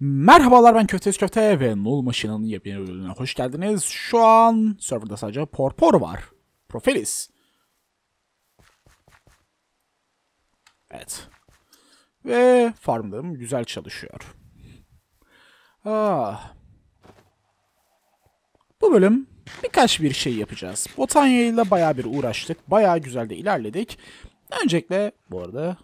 Merhabalar ben Köftes Köfte ve Null Maşina'nın yepyeni bölümüne hoş geldiniz. Şu an serverda sadece Porpor var. Profilis. Evet. Ve farmlarım güzel çalışıyor. Ah. Bu bölüm birkaç bir şey yapacağız. Botanya ile baya bir uğraştık. Baya güzel de ilerledik. Öncelikle bu arada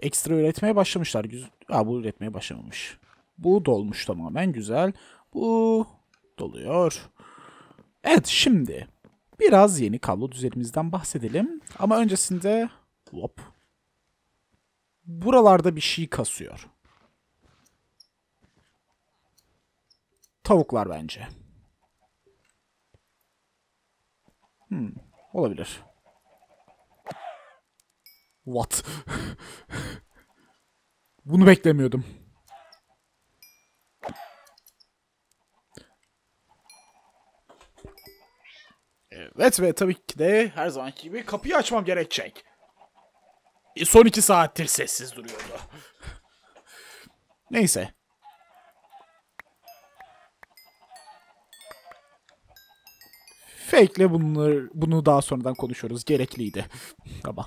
ekstra üretmeye başlamışlar. Güzel kabul üretmeye başlamamış. Bu dolmuş tamamen güzel. Bu doluyor. Evet şimdi biraz yeni kablo düzenimizden bahsedelim. Ama öncesinde hop. Buralarda bir şey kasıyor. Tavuklar bence. Hmm, olabilir. What? Bunu beklemiyordum. Evet ve tabii ki de her zamanki gibi kapıyı açmam gerekecek. E, son iki saattir sessiz duruyordu. Neyse. Fake'le bunları, bunu daha sonradan konuşuyoruz. Gerekliydi. tamam.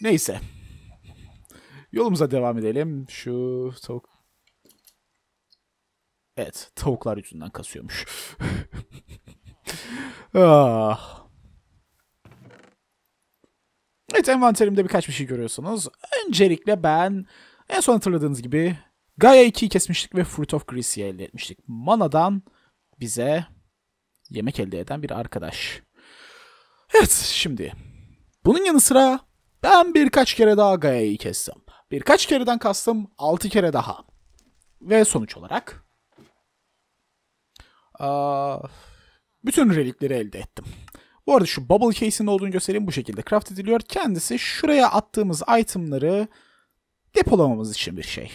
Neyse. Yolumuza devam edelim. Şu tavuk... Evet. Tavuklar yüzünden kasıyormuş. ah. Evet envanterimde birkaç bir şey görüyorsunuz. Öncelikle ben en son hatırladığınız gibi Gaia 2'yi kesmiştik ve Fruit of Grease'i elde etmiştik. Mana'dan bize yemek elde eden bir arkadaş. Evet şimdi bunun yanı sıra ben birkaç kere daha Gaia'yı kessem. Birkaç kereden kastım 6 kere daha. Ve sonuç olarak bütün relikleri elde ettim. Bu arada şu bubble case'in olduğunu göstereyim. Bu şekilde craft ediliyor. Kendisi şuraya attığımız itemları depolamamız için bir şey.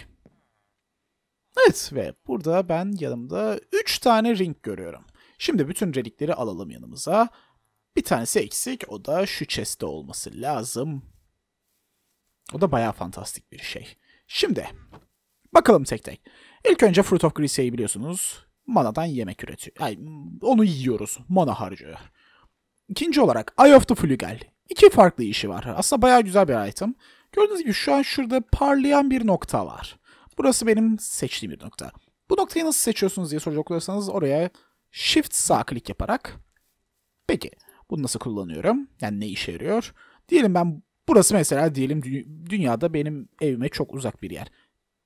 Evet ve burada ben yanımda 3 tane ring görüyorum. Şimdi bütün relikleri alalım yanımıza. Bir tanesi eksik o da şu chest'te olması lazım. O da bayağı fantastik bir şey. Şimdi bakalım tek tek. İlk önce Fruit of Grisea'yı biliyorsunuz. Mana'dan yemek üretiyor. Yani onu yiyoruz. Mana harcıyor. İkinci olarak Eye of the Flügel. İki farklı işi var. Aslında bayağı güzel bir item. Gördüğünüz gibi şu an şurada parlayan bir nokta var. Burası benim seçtiğim bir nokta. Bu noktayı nasıl seçiyorsunuz diye soracak olursanız oraya Shift sağ klik yaparak. Peki bunu nasıl kullanıyorum? Yani ne işe yarıyor? Diyelim ben Burası mesela diyelim dünyada benim evime çok uzak bir yer.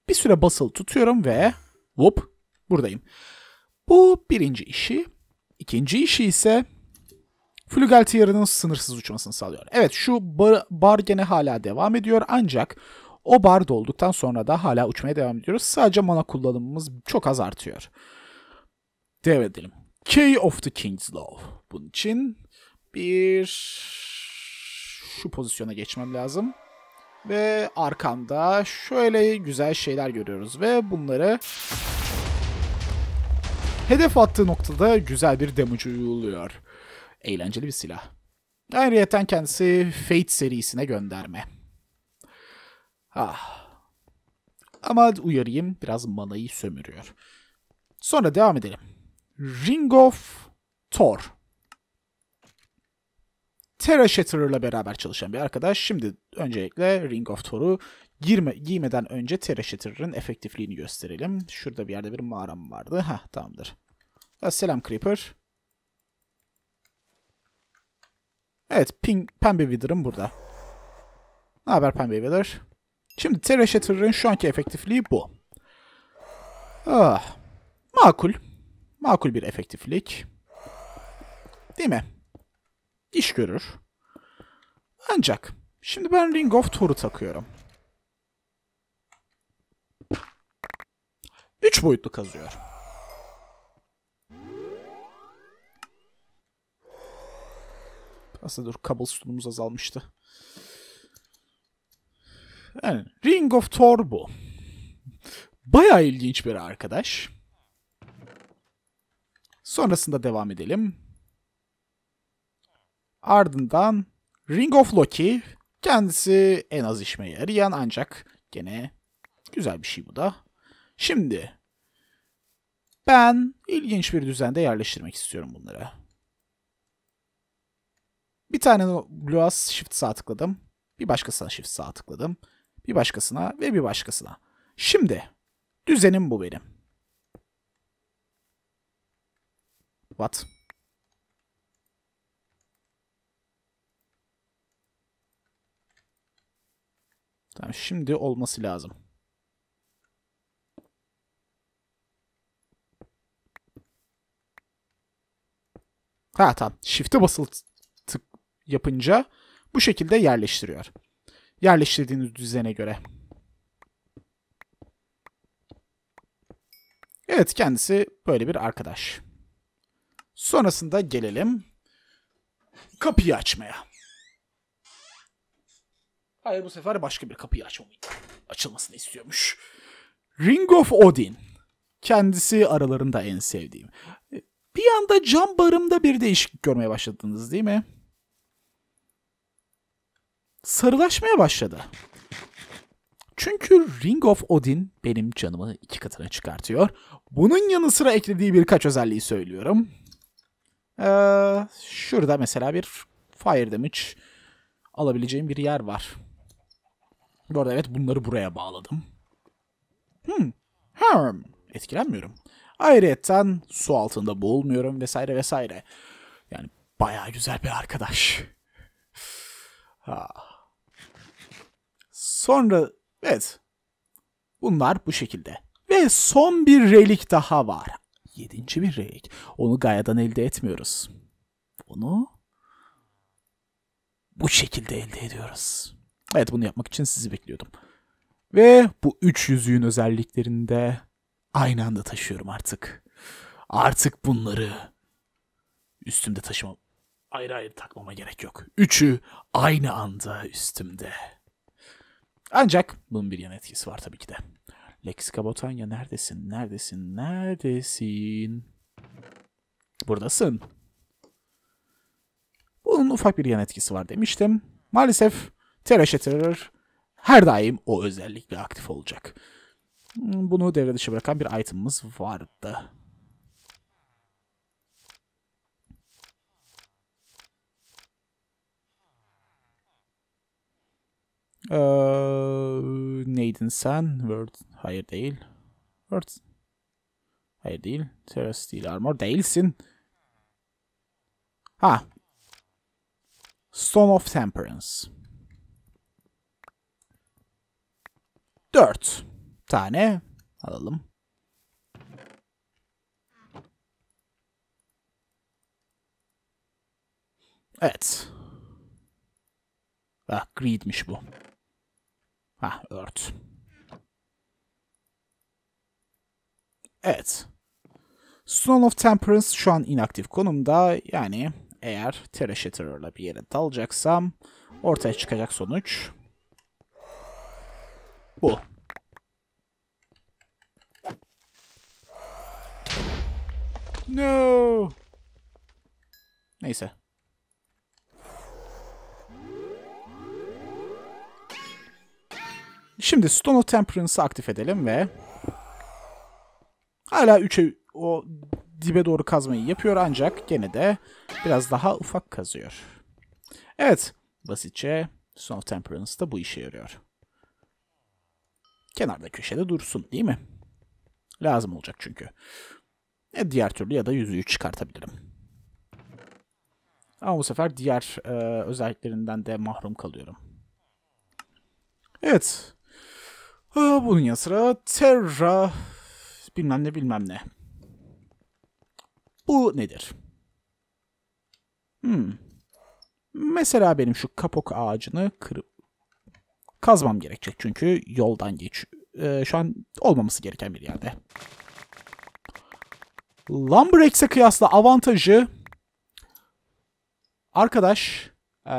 Bir süre basılı tutuyorum ve hop buradayım. Bu birinci işi. İkinci işi ise Flügeltier'ın sınırsız uçmasını sağlıyor. Evet şu bar, bar gene hala devam ediyor ancak o bar dolduktan sonra da hala uçmaya devam ediyoruz. Sadece mana kullanımımız çok az artıyor. Devredelim. Key of the King's Law. Bunun için bir şu pozisyona geçmem lazım. Ve arkamda şöyle güzel şeyler görüyoruz ve bunları hedef attığı noktada güzel bir damage uyguluyor. Eğlenceli bir silah. Ayrıyeten kendisi Fate serisine gönderme. Ah. Ama uyarayım biraz manayı sömürüyor. Sonra devam edelim. Ring of Thor. Terra Shatter'la beraber çalışan bir arkadaş. Şimdi öncelikle Ring of Thor'u girme, giymeden önce Terra Shatter'ın efektifliğini gösterelim. Şurada bir yerde bir mağaram vardı. Ha tamamdır. selam Creeper. Evet, ping, Pembe Wither'ım burada. Ne haber Pembe Wither? Şimdi Terra Shatter'ın şu anki efektifliği bu. Ah, makul. Makul bir efektiflik. Değil mi? iş görür. Ancak şimdi ben Ring of Thor'u takıyorum. 3 boyutlu kazıyor. Aslında dur cobblestone'umuz azalmıştı. Yani Ring of Thor bu. Baya ilginç bir arkadaş. Sonrasında devam edelim. Ardından Ring of Loki kendisi en az işime yarayan ancak gene güzel bir şey bu da. Şimdi ben ilginç bir düzende yerleştirmek istiyorum bunları. Bir tane Luas Shift sağ tıkladım. Bir başkasına Shift sağ tıkladım. Bir başkasına ve bir başkasına. Şimdi düzenim bu benim. What? Tamam şimdi olması lazım. Ha tamam. Shift'e basılı tık yapınca bu şekilde yerleştiriyor. Yerleştirdiğiniz düzene göre. Evet kendisi böyle bir arkadaş. Sonrasında gelelim kapıyı açmaya. Hayır bu sefer başka bir kapıyı açmamayı açılmasını istiyormuş. Ring of Odin. Kendisi aralarında en sevdiğim. E, bir anda cam barımda bir değişiklik görmeye başladınız değil mi? Sarılaşmaya başladı. Çünkü Ring of Odin benim canımı iki katına çıkartıyor. Bunun yanı sıra eklediği birkaç özelliği söylüyorum. Ee, şurada mesela bir fire damage alabileceğim bir yer var. Bu arada evet bunları buraya bağladım. Hmm. Hmm. Etkilenmiyorum. Ayrıyeten su altında boğulmuyorum vesaire vesaire. Yani baya güzel bir arkadaş. Ha. Sonra evet. Bunlar bu şekilde. Ve son bir relik daha var. Yedinci bir relik. Onu gayadan elde etmiyoruz. Onu bu şekilde elde ediyoruz. Evet bunu yapmak için sizi bekliyordum. Ve bu üç yüzüğün özelliklerini de aynı anda taşıyorum artık. Artık bunları üstümde taşıma, Ayrı ayrı takmama gerek yok. Üçü aynı anda üstümde. Ancak bunun bir yan etkisi var tabii ki de. Lex Botanya neredesin? Neredesin? Neredesin? Buradasın. Bunun ufak bir yan etkisi var demiştim. Maalesef Terra Shatterer her daim o özellikle aktif olacak. Bunu devre dışı bırakan bir itemimiz vardı. Ee, neydin sen? Word. Hayır değil. Word. Hayır değil. Terra Steel Armor değilsin. Ha. Stone of Temperance. 4 tane alalım. Evet. Ah greedmiş bu. Ah earth. Evet. Stone of Temperance şu an inaktif konumda. Yani eğer Terra Shatterer'la bir yere dalacaksam ortaya çıkacak sonuç bu. No. Neyse. Şimdi Stone of Temperance'ı aktif edelim ve hala 3'e o dibe doğru kazmayı yapıyor ancak gene de biraz daha ufak kazıyor. Evet basitçe Stone of Temperance da bu işe yarıyor kenarda köşede dursun değil mi? Lazım olacak çünkü. E diğer türlü ya da yüzüğü çıkartabilirim. Ama bu sefer diğer e, özelliklerinden de mahrum kalıyorum. Evet. Aa, bunun yanı sıra Terra bilmem ne bilmem ne. Bu nedir? Hmm. Mesela benim şu kapok ağacını kırıp Kazmam gerekecek çünkü yoldan geç. Ee, şu an olmaması gereken bir yerde. Lumberjack'e kıyasla avantajı arkadaş ee,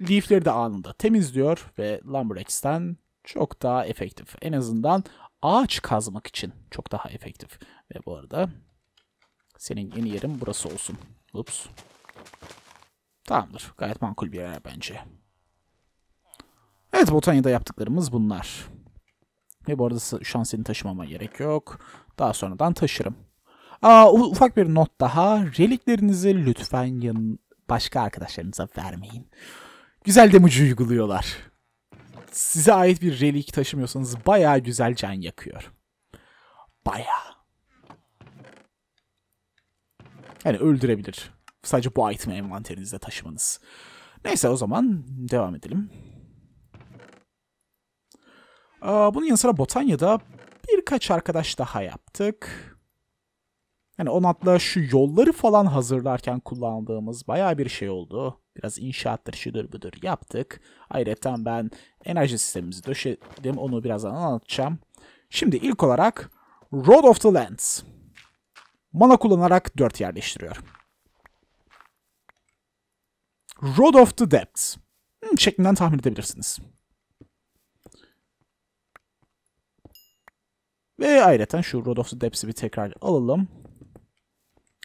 leafleri de anında temizliyor ve Lumberjack'ten çok daha efektif. En azından ağaç kazmak için çok daha efektif. Ve bu arada senin yeni yerin burası olsun. Ups. Tamamdır. Gayet makul bir yer bence. Evet Botanya'da yaptıklarımız bunlar. Ve bu arada şansını taşımama gerek yok. Daha sonradan taşırım. Aa, ufak bir not daha. Reliklerinizi lütfen yan başka arkadaşlarınıza vermeyin. Güzel demucu uyguluyorlar. Size ait bir relik taşımıyorsanız baya güzel can yakıyor. Baya. Yani öldürebilir. Sadece bu item envanterinizde taşımanız. Neyse o zaman devam edelim. Bunun yanı sıra Botanya'da birkaç arkadaş daha yaptık. Yani on şu yolları falan hazırlarken kullandığımız baya bir şey oldu. Biraz inşaattır şudur budur yaptık. Ayrıca ben enerji sistemimizi döşedim. Onu birazdan anlatacağım. Şimdi ilk olarak Road of the Lands. Mana kullanarak 4 yerleştiriyor. Road of the Depths. Hmm, şeklinden tahmin edebilirsiniz. Ve ayrıca şu Road of the Depths'i bir tekrar alalım.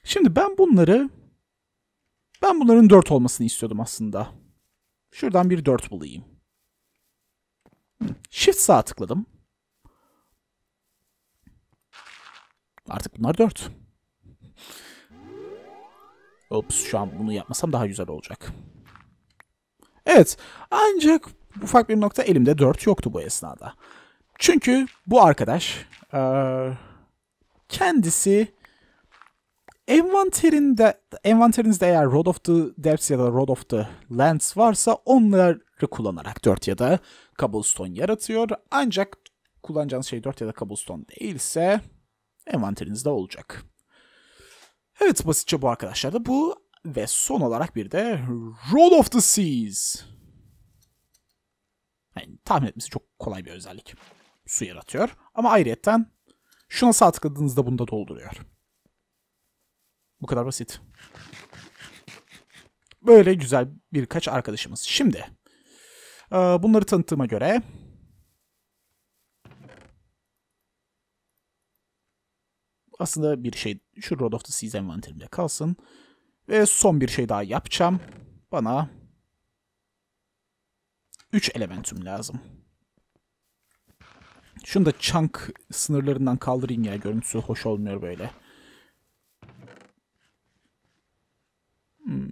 Şimdi ben bunları ben bunların 4 olmasını istiyordum aslında. Şuradan bir 4 bulayım. Shift sağ tıkladım. Artık bunlar 4. Ups, şu an bunu yapmasam daha güzel olacak. Evet ancak ufak bir nokta elimde 4 yoktu bu esnada. Çünkü bu arkadaş e, kendisi envanterinde envanterinizde eğer Road of the Depths ya da Road of the Lands varsa onları kullanarak 4 ya da cobblestone yaratıyor. Ancak kullanacağınız şey 4 ya da cobblestone değilse envanterinizde olacak. Evet basitçe bu arkadaşlar da bu ve son olarak bir de Road of the Seas. Yani tahmin etmesi çok kolay bir özellik su yaratıyor. Ama ayrıyetten şuna sağ tıkladığınızda bunu da dolduruyor. Bu kadar basit. Böyle güzel birkaç arkadaşımız. Şimdi e, bunları tanıttığıma göre aslında bir şey şu Road of the Seas envanterimde kalsın. Ve son bir şey daha yapacağım. Bana 3 elementum lazım. Şunu da chunk sınırlarından kaldırayım ya. Görüntüsü hoş olmuyor böyle. Hmm.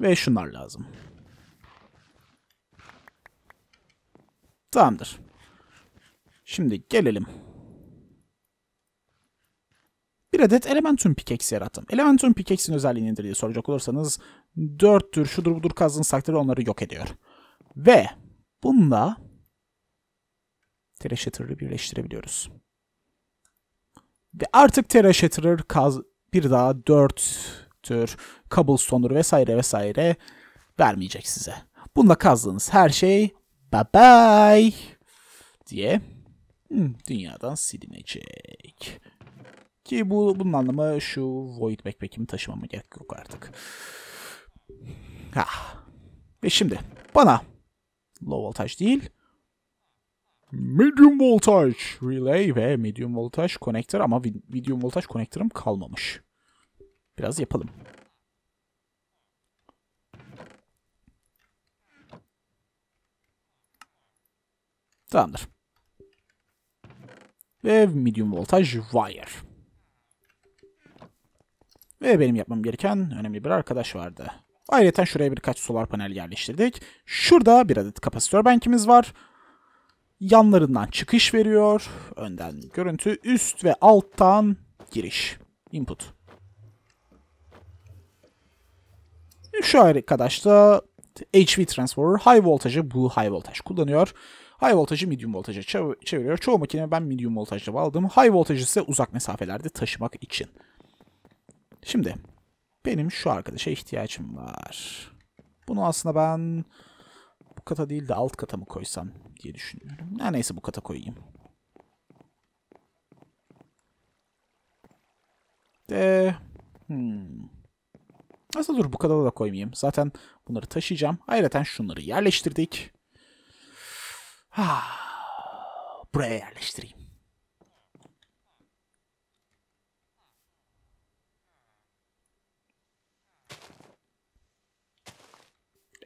Ve şunlar lazım. Tamamdır. Şimdi gelelim. Bir adet Elementum Pickaxe yarattım. Elementum Pickaxe'in özelliği nedir diye soracak olursanız 4 tür şudur budur kazdığınız takdirde onları yok ediyor. Ve bununla Terashatter'ı birleştirebiliyoruz. Ve artık Terashatter kaz bir daha 4 tür cobblestone'ları vesaire vesaire vermeyecek size. Bununla kazdığınız her şey bye bye diye hmm, dünyadan silinecek. Ki bu bunun anlamı şu Void Backpack'imi taşımama gerek yok artık. Ha. Ve şimdi bana low voltaj değil. Medium voltage relay ve medium voltage konektör ama medium voltage konektörüm kalmamış. Biraz yapalım. Tamamdır. Ve medium voltage wire. Ve benim yapmam gereken önemli bir arkadaş vardı. Ayrıca şuraya birkaç solar panel yerleştirdik. Şurada bir adet kapasitör bankimiz var. Yanlarından çıkış veriyor. Önden görüntü. Üst ve alttan giriş. Input. Şu arkadaş da HV transformer high voltajı bu high voltage kullanıyor. High voltajı medium voltage'a çeviriyor. Çoğu makine ben medium voltage'da aldım. High voltage ise uzak mesafelerde taşımak için. Şimdi benim şu arkadaşa ihtiyacım var. Bunu aslında ben bu kata değil de alt kata mı koysam diye düşünüyorum. neyse bu kata koyayım. De... Hmm. Aslında dur bu kadar da koymayayım. Zaten bunları taşıyacağım. Ayrıca şunları yerleştirdik. Ah, buraya yerleştireyim.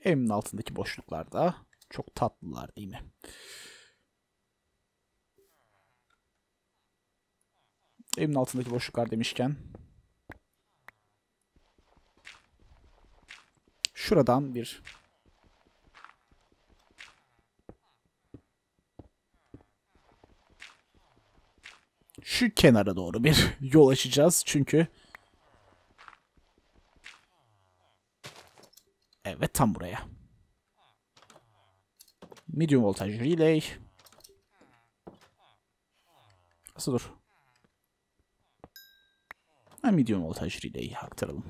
Evimin altındaki boşluklarda çok tatlılar değil mi? Evimin altındaki boşluklar demişken şuradan bir şu kenara doğru bir yol açacağız. Çünkü Evet tam buraya. Medium voltaj relay. Nasıl dur? Ha, medium voltaj relay'i aktaralım.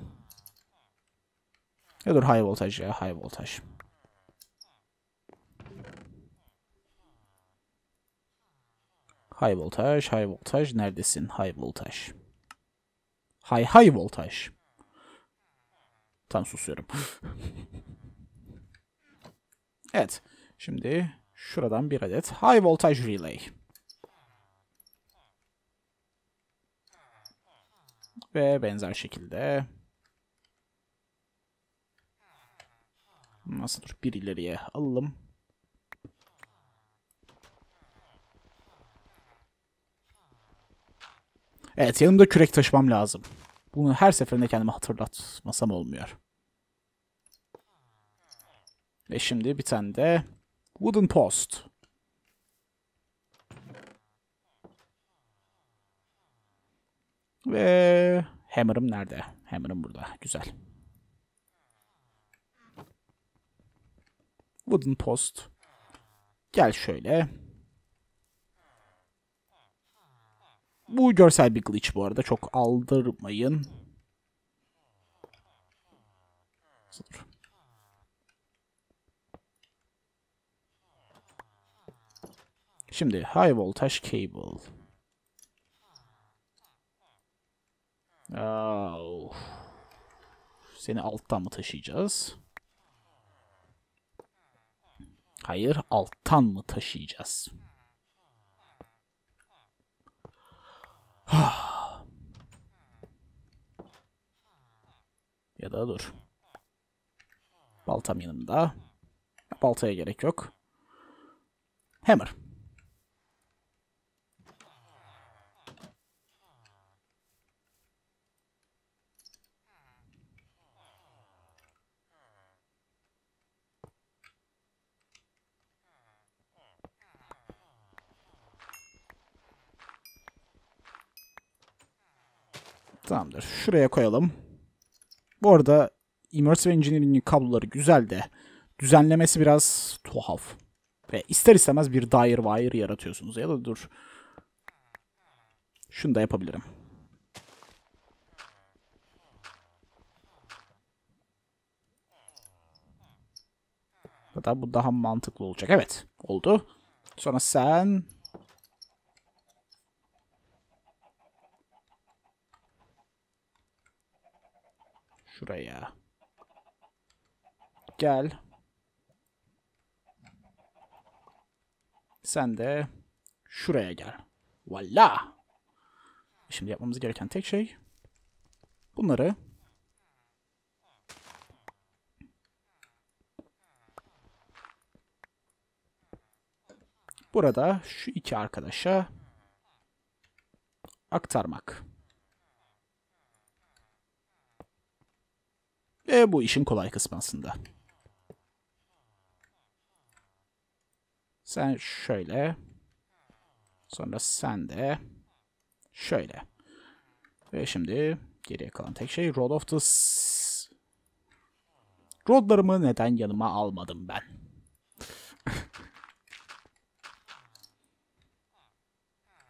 Ya dur high voltaj ya high voltaj. High voltaj, high voltaj neredesin? High voltaj. High high voltaj. Tam susuyorum. evet. Şimdi şuradan bir adet high voltage relay. Ve benzer şekilde Nasıl dur bir ileriye alalım. Evet yanımda kürek taşımam lazım. Bunu her seferinde kendime hatırlatmasam olmuyor. Ve şimdi bir tane de wooden post. Ve hammer'ım nerede? Hammer'ım burada. Güzel. Wooden post. Gel şöyle. Bu görsel bir glitch bu arada. Çok aldırmayın. Dur. Şimdi high voltage cable. Oh. Seni alttan mı taşıyacağız? Hayır, alttan mı taşıyacağız? ya da dur. Baltam yanımda. Baltaya gerek yok. Hammer. Tamamdır. Şuraya koyalım. Bu arada Immersive Engineering'in kabloları güzel de düzenlemesi biraz tuhaf. Ve ister istemez bir dair wire yaratıyorsunuz. Ya da dur. Şunu da yapabilirim. Hatta bu daha mantıklı olacak. Evet. Oldu. Sonra sen Şuraya. Gel. Sen de şuraya gel. Valla. Şimdi yapmamız gereken tek şey bunları burada şu iki arkadaşa aktarmak. E, bu işin kolay kısmı aslında. Sen şöyle. Sonra sen de şöyle. Ve şimdi geriye kalan tek şey Road of the... Rodlarımı neden yanıma almadım ben?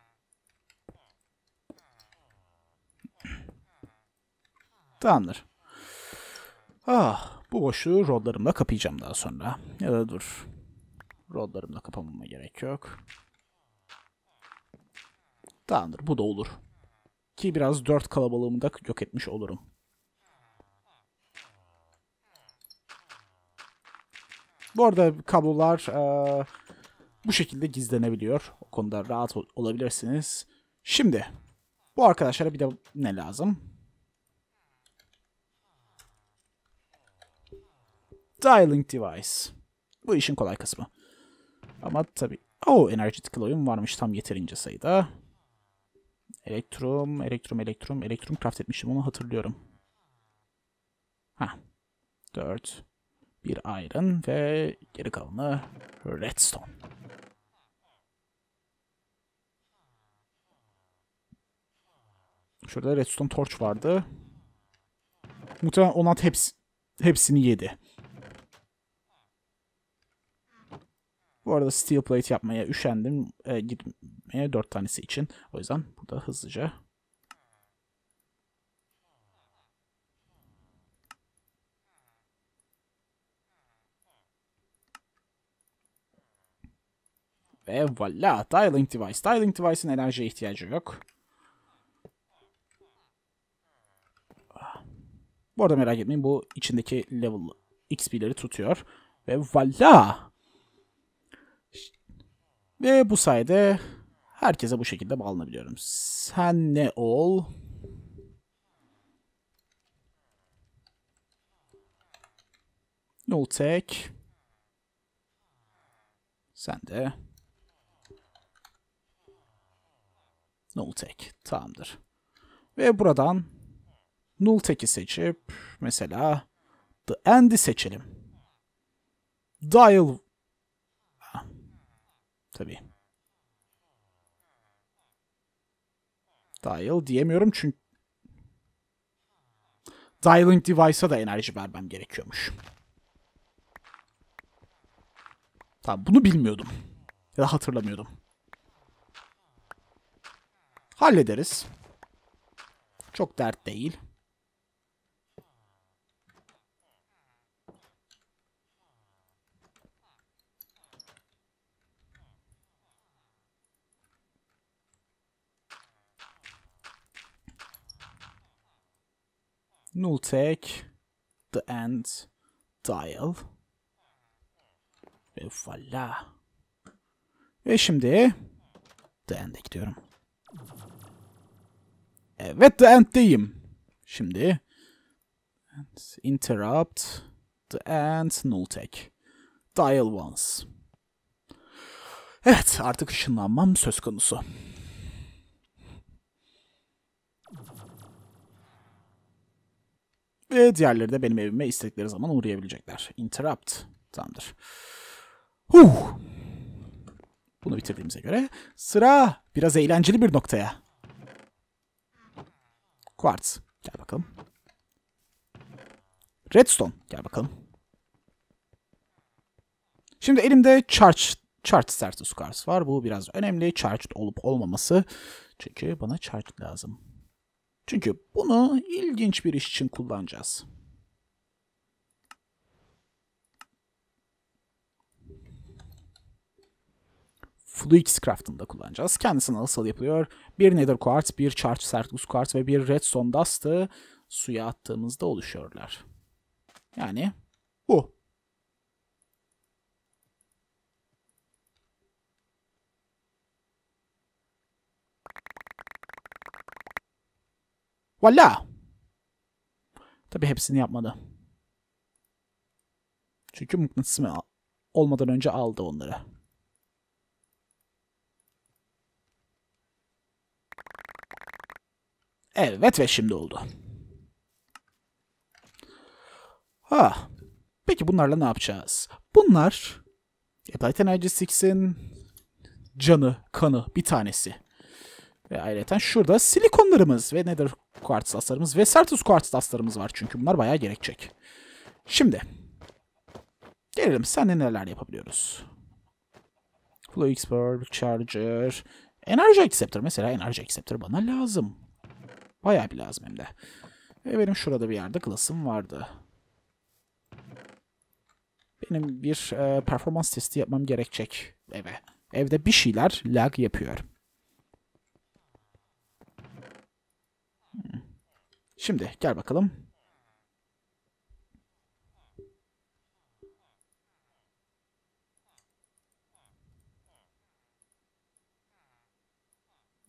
Tamamdır. Ah bu boşluğu rodlarımla kapayacağım daha sonra. Ya da dur. Rodlarımla kapamama gerek yok. Tamamdır bu da olur. Ki biraz dört kalabalığımı da yok etmiş olurum. Bu arada kablolar e, bu şekilde gizlenebiliyor. O konuda rahat ol olabilirsiniz. Şimdi bu arkadaşlara bir de ne lazım? Styling device. Bu işin kolay kısmı. Ama tabi Oh, energetik alloyum varmış tam yeterince sayıda. Elektrum, elektrum, elektrum, elektrum craft etmiştim onu hatırlıyorum. Ha. 4. Bir iron ve geri kalanı redstone. Şurada redstone torch vardı. Muhtemelen Onat hepsi, hepsini yedi. Bu arada steel plate yapmaya üşendim. E, gitmeye 4 tanesi için. O yüzden burada hızlıca Ve voilà Tiling Device. Tiling Device'ın enerjiye ihtiyacı yok. Bu arada merak etmeyin bu içindeki level XP'leri tutuyor. Ve voilà. Ve bu sayede herkese bu şekilde bağlanabiliyorum. Sen ne ol? Null tek. Sen de. Null tek. Tamamdır. Ve buradan null tek'i seçip mesela the end'i seçelim. Dial Tabii. Dial diyemiyorum çünkü Dialing Device'a da enerji vermem gerekiyormuş. Tamam bunu bilmiyordum. Ya da hatırlamıyordum. Hallederiz. Çok dert değil. Null take the end dial. Ve voilà. Ve şimdi the end'e gidiyorum. Evet the end'deyim. Şimdi interrupt the end null take. Dial once. Evet artık ışınlanmam söz konusu. Ve diğerleri de benim evime istedikleri zaman uğrayabilecekler. Interrupt. Tamamdır. Huh. Bunu bitirdiğimize göre sıra biraz eğlenceli bir noktaya. Quartz. Gel bakalım. Redstone. Gel bakalım. Şimdi elimde charge charge status cards var. Bu biraz önemli. Charged olup olmaması. Çünkü bana charge lazım. Çünkü bunu ilginç bir iş için kullanacağız. Fluix Craft'ında kullanacağız. Kendisi nasıl yapılıyor? Bir Nether Quartz, bir Charge Sertus Quartz ve bir Redstone Dust'ı suya attığımızda oluşuyorlar. Yani bu. Valla. Tabi hepsini yapmadı. Çünkü mıknatıs mı olmadan önce aldı onları. Evet ve şimdi oldu. Ha. Peki bunlarla ne yapacağız? Bunlar Applied Energy 6'in canı, kanı bir tanesi. Ve ayrıca şurada silikonlarımız ve nether quartz taslarımız ve sertus quartz taslarımız var. Çünkü bunlar bayağı gerekecek. Şimdi gelelim seninle neler yapabiliyoruz. Flow Expert, Charger, Enerji Acceptor. Mesela Enerji Acceptor bana lazım. Bayağı bir lazım hem de. Ve benim şurada bir yerde klasım vardı. Benim bir e, performans testi yapmam gerekecek eve. Evde bir şeyler lag yapıyor. Şimdi gel bakalım.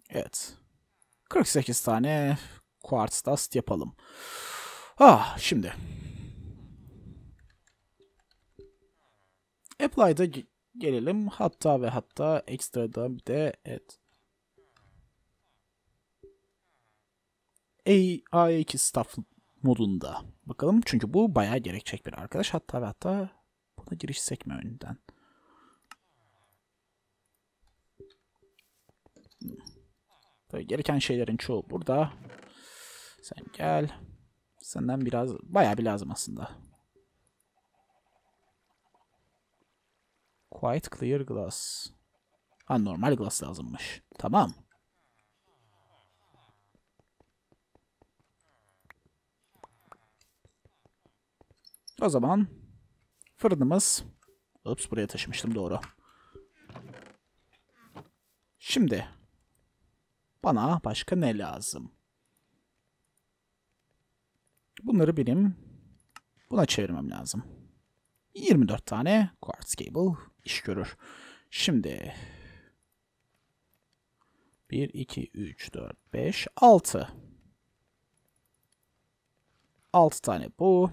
Evet. 48 tane quartz dust yapalım. Ah şimdi. Apply'da gelelim. Hatta ve hatta ekstradan bir de evet. AI2 staff modunda. Bakalım çünkü bu bayağı gerekecek bir arkadaş. Hatta ve hatta buna girişsek mi önden? Tabii gereken şeylerin çoğu burada. Sen gel. Senden biraz bayağı bir lazım aslında. Quite clear glass. Ha normal glass lazımmış. Tamam. O zaman fırınımız... Ups buraya taşımıştım doğru. Şimdi bana başka ne lazım? Bunları benim buna çevirmem lazım. 24 tane quartz cable iş görür. Şimdi 1, 2, 3, 4, 5, 6. 6 tane bu.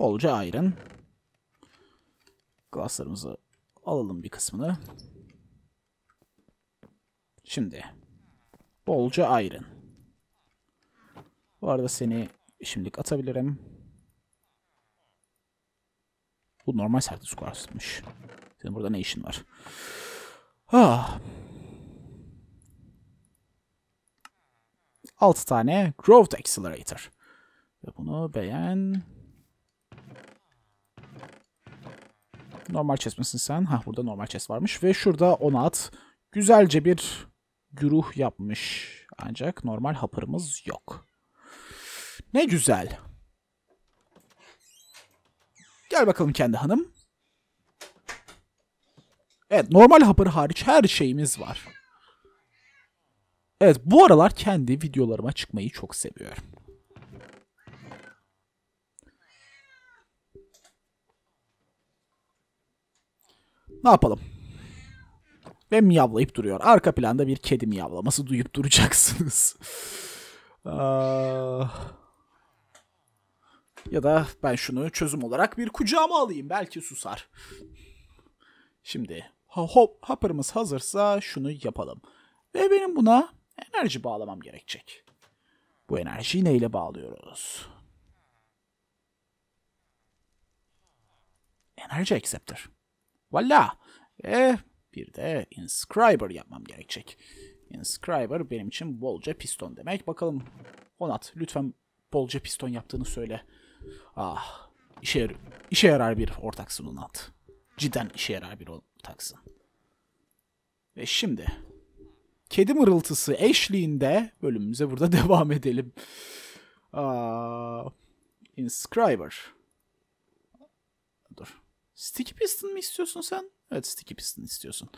Bolca iron. Glasslarımızı alalım bir kısmını. Şimdi. Bolca iron. Bu arada seni şimdilik atabilirim. Bu normal sert squars'mış. Senin burada ne işin var? Ah. 6 tane Growth Accelerator. Ve bunu beğen Normal chest misin sen? Ha burada normal chest varmış. Ve şurada ona at. Güzelce bir güruh yapmış. Ancak normal hapırımız yok. Ne güzel. Gel bakalım kendi hanım. Evet normal hapır hariç her şeyimiz var. Evet bu aralar kendi videolarıma çıkmayı çok seviyorum. Ne yapalım? Ve miyavlayıp duruyor. Arka planda bir kedi miyavlaması duyup duracaksınız. Ah. Ya da ben şunu çözüm olarak bir kucağıma alayım. Belki susar. Şimdi hop hopper'ımız hazırsa şunu yapalım. Ve benim buna enerji bağlamam gerekecek. Bu enerjiyi neyle bağlıyoruz? Enerji acceptor. Valla. E eh, bir de inscriber yapmam gerekecek. Inscriber benim için bolca piston demek. Bakalım Onat lütfen bolca piston yaptığını söyle. Ah işe, yar işe yarar bir ortaksın Onat. Cidden işe yarar bir ortaksın. Ve şimdi kedi mırıltısı eşliğinde bölümümüze burada devam edelim. Aa, ah, inscriber. Dur. Sticky piston mı istiyorsun sen? Evet sticky piston istiyorsun.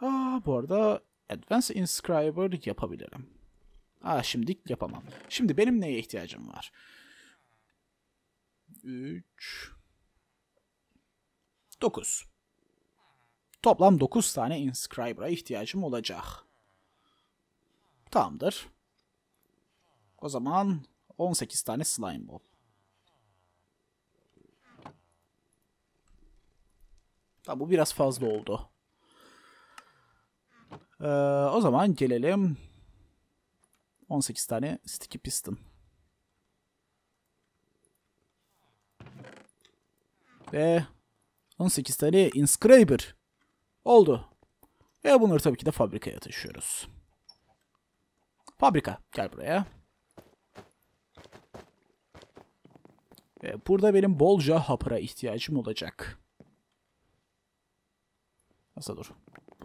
Aa, bu arada Advanced Inscriber yapabilirim. Aa şimdilik yapamam. Şimdi benim neye ihtiyacım var? 3 9 Toplam 9 tane Inscriber'a ihtiyacım olacak. Tamamdır. O zaman 18 tane slime ball. Tamam bu biraz fazla oldu. Ee, o zaman gelelim 18 tane sticky piston. Ve 18 tane inscriber oldu. Ve bunları tabii ki de fabrikaya taşıyoruz. Fabrika gel buraya. Ve burada benim bolca hapıra ihtiyacım olacak. Aslında dur.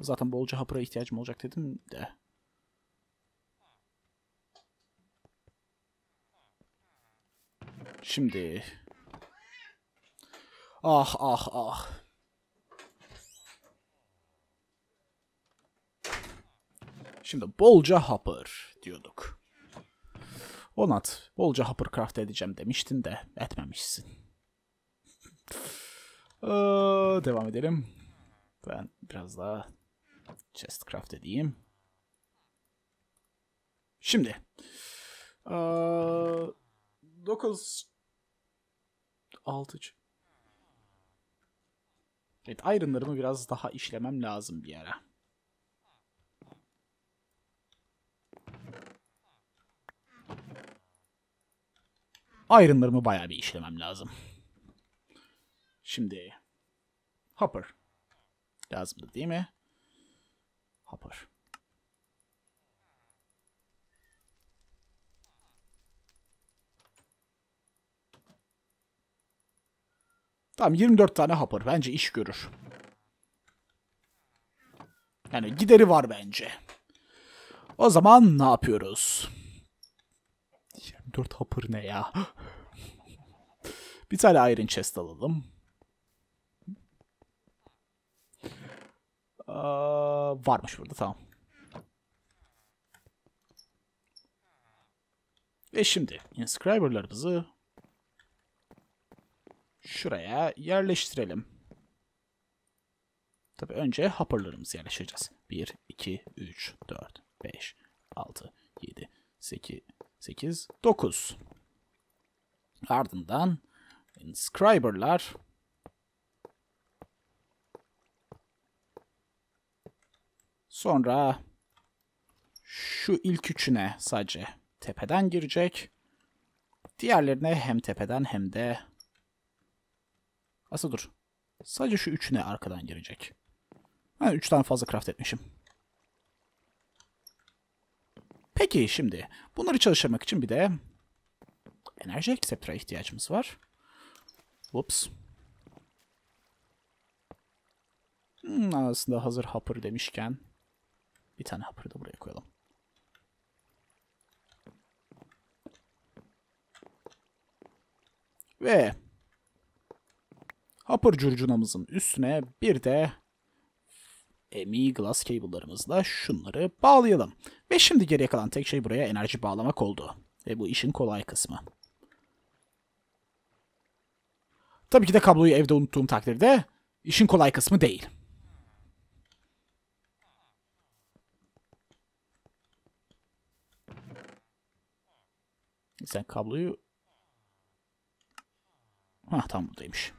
Zaten bolca hapıra ihtiyacım olacak dedim de. Şimdi. Ah ah ah. Şimdi bolca hapır diyorduk. Onat, bolca hapır craft edeceğim demiştin de etmemişsin. ee, devam edelim. Ben biraz daha chest craft edeyim. Şimdi. Aa, 9 6 Evet ironlarımı biraz daha işlemem lazım bir ara. Ironlarımı bayağı bir işlemem lazım. Şimdi Hopper lazımdı değil mi? Hopper. Tamam 24 tane hopper. Bence iş görür. Yani gideri var bence. O zaman ne yapıyoruz? 24 hopper ne ya? bir tane iron chest alalım. Ee, varmış burada tamam. Ve şimdi inscriberlarımızı şuraya yerleştirelim. Tabii önce hopperlarımızı yerleştireceğiz. 1, 2, 3, 4, 5, 6, 7, 8, 8, 9. Ardından inscriberlar Sonra şu ilk üçüne sadece tepeden girecek. Diğerlerine hem tepeden hem de... Asıl dur. Sadece şu üçüne arkadan girecek. Ben yani üçten fazla craft etmişim. Peki şimdi bunları çalıştırmak için bir de enerji acceptor'a ihtiyacımız var. Whoops. Hmm, aslında hazır hopper demişken bir tane hapırı da buraya koyalım. Ve hapır curcunamızın üstüne bir de emi glass cable'larımızla şunları bağlayalım. Ve şimdi geriye kalan tek şey buraya enerji bağlamak oldu. Ve bu işin kolay kısmı. Tabii ki de kabloyu evde unuttuğum takdirde işin kolay kısmı değil. Sen kabloyu... Hah tam buradaymış.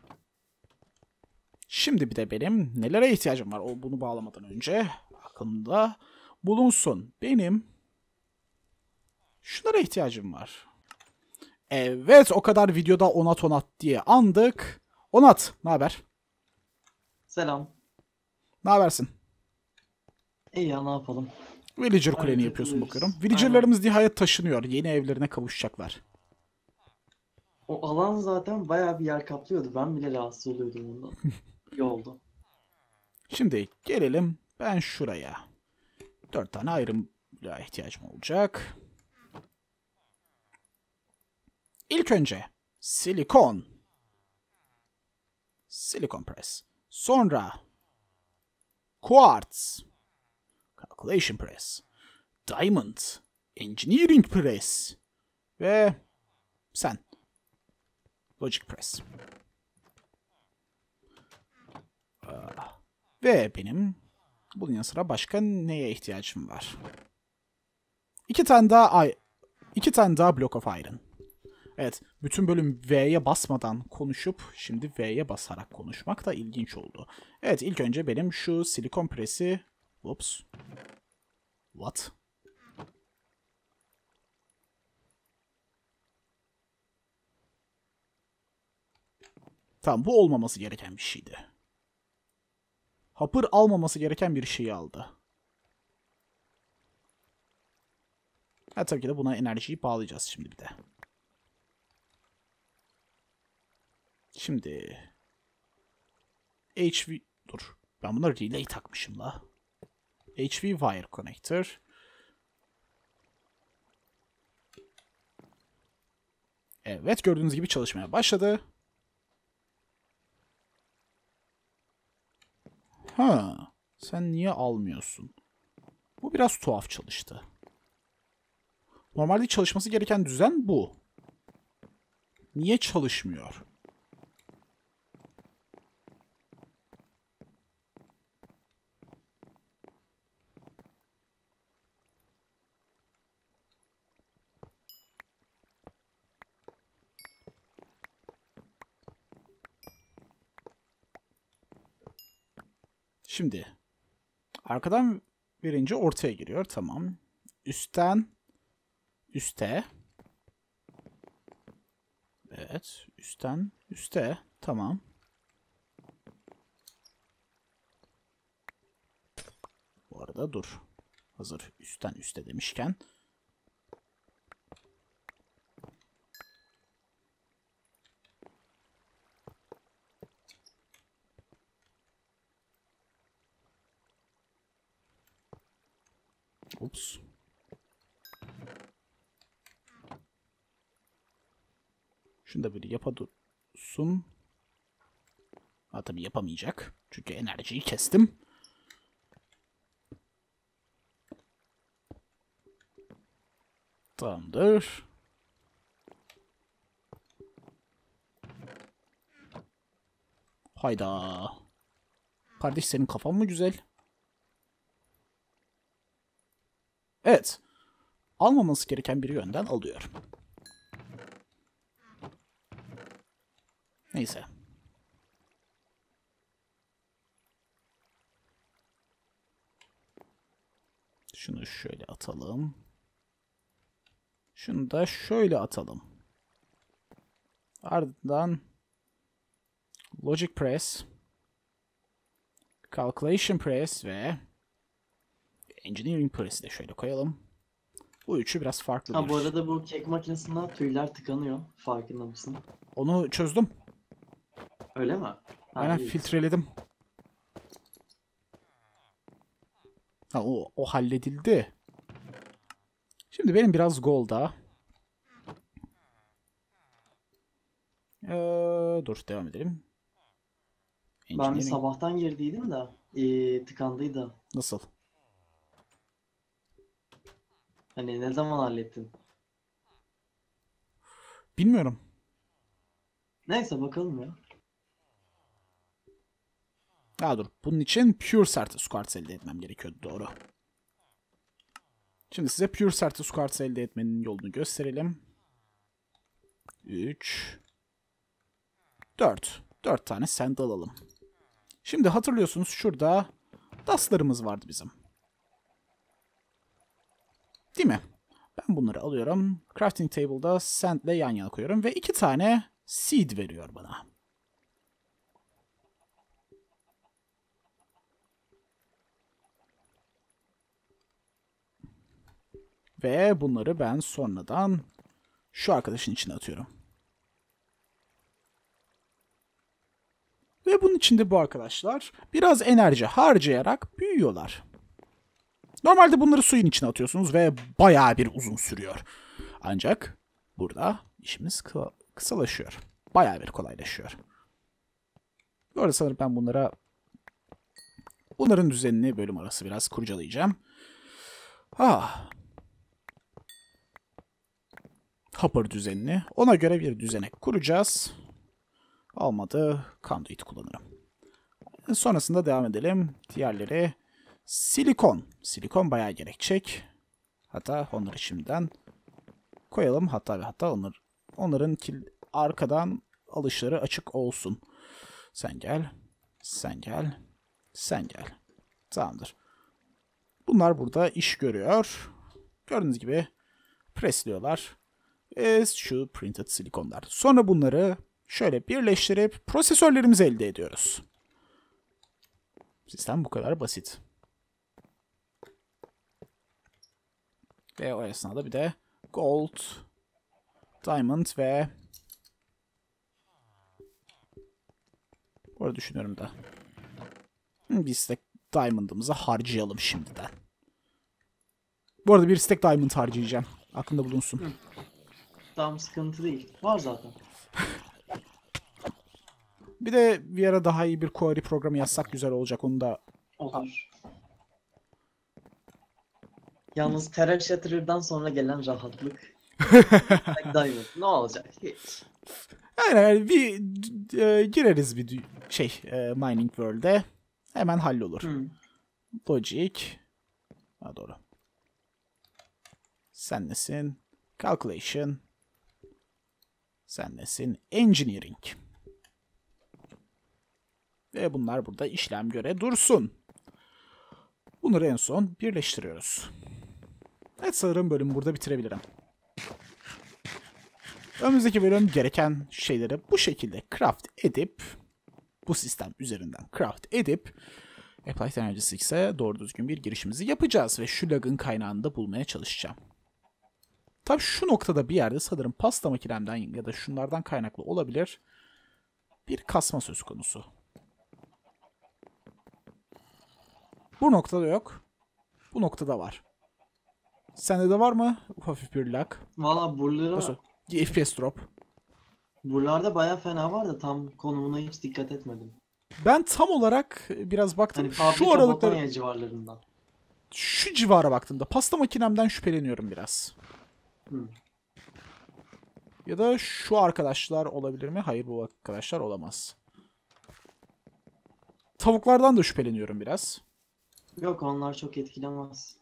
Şimdi bir de benim nelere ihtiyacım var? O bunu bağlamadan önce aklımda bulunsun. Benim şunlara ihtiyacım var. Evet o kadar videoda onat onat diye andık. Onat ne haber? Selam. Ne habersin? İyi ya ne yapalım. Villager kuleni yapıyorsun bakıyorum. Villagerlarımız nihayet taşınıyor. Yeni evlerine kavuşacaklar. O alan zaten bayağı bir yer kaplıyordu. Ben bile rahatsız oluyordum ondan. İyi oldu. Şimdi gelelim ben şuraya. Dört tane ayrım ihtiyacım olacak. İlk önce silikon. Silikon press. Sonra quartz. Calculation Press, Diamond, Engineering Press ve sen. Logic Press. Ve benim bunun yanı sıra başka neye ihtiyacım var? İki tane daha ay, iki tane daha Block of Iron. Evet, bütün bölüm V'ye basmadan konuşup şimdi V'ye basarak konuşmak da ilginç oldu. Evet, ilk önce benim şu silikon presi Whoops. What? Tamam bu olmaması gereken bir şeydi. Hapır almaması gereken bir şeyi aldı. Ha tabii ki de buna enerjiyi bağlayacağız şimdi bir de. Şimdi... HV... Dur. Ben buna relay takmışım la. HV wire connector. Evet gördüğünüz gibi çalışmaya başladı. Ha, sen niye almıyorsun? Bu biraz tuhaf çalıştı. Normalde çalışması gereken düzen bu. Niye çalışmıyor? Şimdi arkadan verince ortaya giriyor. Tamam. Üstten üste. Evet. Üstten üste. Tamam. Bu arada dur. Hazır üstten üste demişken yapa dursun. Ha tabii yapamayacak. Çünkü enerjiyi kestim. Tamamdır. Hayda. Kardeş senin kafan mı güzel? Evet. Almaması gereken bir yönden alıyorum. Neyse. Şunu şöyle atalım. Şunu da şöyle atalım. Ardından Logic Press, Calculation Press ve Engineering Press'i de şöyle koyalım. Bu üçü biraz farklı. Ha, bu arada bu kek makinesinde tüyler tıkanıyor. Farkında mısın? Onu çözdüm. Öyle mi? Aynen iyi. filtreledim. Ha, o, o halledildi. Şimdi benim biraz golda. Ee, dur devam edelim. Ben bir sabahtan girdiydim de ee, tıkandıydı. Nasıl? Hani ne zaman hallettin? Bilmiyorum. Neyse bakalım ya. Daha dur. Bunun için pure sert squartz elde etmem gerekiyordu doğru. Şimdi size pure sert squartz elde etmenin yolunu gösterelim. 3 4 4 tane sandal alalım. Şimdi hatırlıyorsunuz şurada dustlarımız vardı bizim. Değil mi? Ben bunları alıyorum. Crafting table'da sandle yan yana koyuyorum ve iki tane seed veriyor bana. Ve bunları ben sonradan şu arkadaşın içine atıyorum. Ve bunun içinde bu arkadaşlar biraz enerji harcayarak büyüyorlar. Normalde bunları suyun içine atıyorsunuz ve bayağı bir uzun sürüyor. Ancak burada işimiz kısalaşıyor. Bayağı bir kolaylaşıyor. Bu arada sanırım ben bunlara bunların düzenini bölüm arası biraz kurcalayacağım. Ah, hopper düzenini. Ona göre bir düzenek kuracağız. Almadı. conduit kullanırım. Sonrasında devam edelim. Diğerleri silikon. Silikon bayağı gerekecek. Hatta onları şimdiden koyalım. Hatta ve hatta onlar, onların arkadan alışları açık olsun. Sen gel. Sen gel. Sen gel. Tamamdır. Bunlar burada iş görüyor. Gördüğünüz gibi presliyorlar e, şu printed silikonlar. Sonra bunları şöyle birleştirip prosesörlerimizi elde ediyoruz. Sistem bu kadar basit. Ve o esnada bir de gold, diamond ve Orada düşünüyorum da. Bir stack diamond'ımızı harcayalım şimdiden. Bu arada bir stack diamond harcayacağım. Aklında bulunsun. Tam sıkıntı değil. Var zaten. Bir de bir ara daha iyi bir query programı yazsak güzel olacak. Onu da Olur. Yalnız Terra Shatterer'dan sonra gelen rahatlık. Black Diamond ne olacak? Hiç. Yani, bir e, gireriz bir şey e, Mining World'e. Hemen hallolur. Hmm. Logic. Ha, doğru. Sen nesin? Calculation. Sendesin engineering. Ve bunlar burada işlem göre dursun. Bunları en son birleştiriyoruz. Evet sanırım bölümü burada bitirebilirim. Önümüzdeki bölüm gereken şeyleri bu şekilde craft edip bu sistem üzerinden craft edip Applied Energy 6'e doğru düzgün bir girişimizi yapacağız ve şu lagın kaynağını da bulmaya çalışacağım. Tabi şu noktada bir yerde sanırım pasta makinemden ya da şunlardan kaynaklı olabilir. Bir kasma söz konusu. Bu noktada yok. Bu noktada var. Sende de var mı hafif bir lag? Valla buralara... Nasıl? FPS drop. Buralarda baya fena var da tam konumuna hiç dikkat etmedim. Ben tam olarak biraz baktım. Hani şu aralıkta civarlarından. Şu civara baktığımda pasta makinemden şüpheleniyorum biraz. Ya da şu arkadaşlar olabilir mi? Hayır bu arkadaşlar olamaz. Tavuklardan da şüpheleniyorum biraz. Yok onlar çok etkilenmez.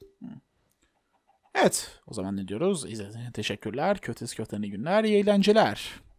Evet o zaman ne diyoruz? İzlediğiniz teşekkürler. Kötesi köteni günler. İyi eğlenceler.